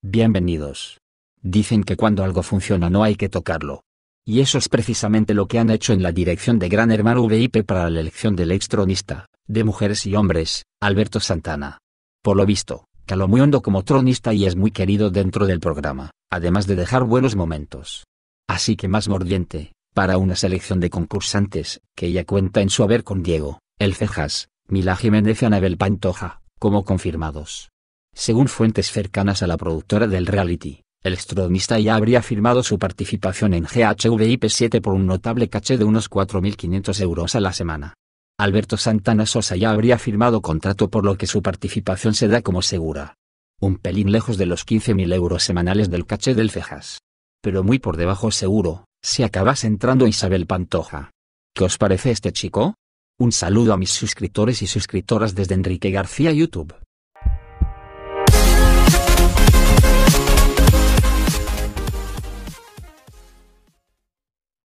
Bienvenidos. Dicen que cuando algo funciona no hay que tocarlo. Y eso es precisamente lo que han hecho en la dirección de Gran Hermano VIP para la elección del extronista, de mujeres y hombres, Alberto Santana. Por lo visto, caló muy hondo como tronista y es muy querido dentro del programa, además de dejar buenos momentos. Así que más mordiente, para una selección de concursantes, que ya cuenta en su haber con Diego, El Cejas, Mila Jiménez y Anabel Pantoja, como confirmados. Según fuentes cercanas a la productora del reality, el estronista ya habría firmado su participación en GHVIP7 por un notable caché de unos 4.500 euros a la semana. Alberto Santana Sosa ya habría firmado contrato por lo que su participación se da como segura. Un pelín lejos de los 15.000 euros semanales del caché del Cejas. Pero muy por debajo seguro, si acabas entrando Isabel Pantoja. ¿Qué os parece este chico? Un saludo a mis suscriptores y suscriptoras desde Enrique García YouTube.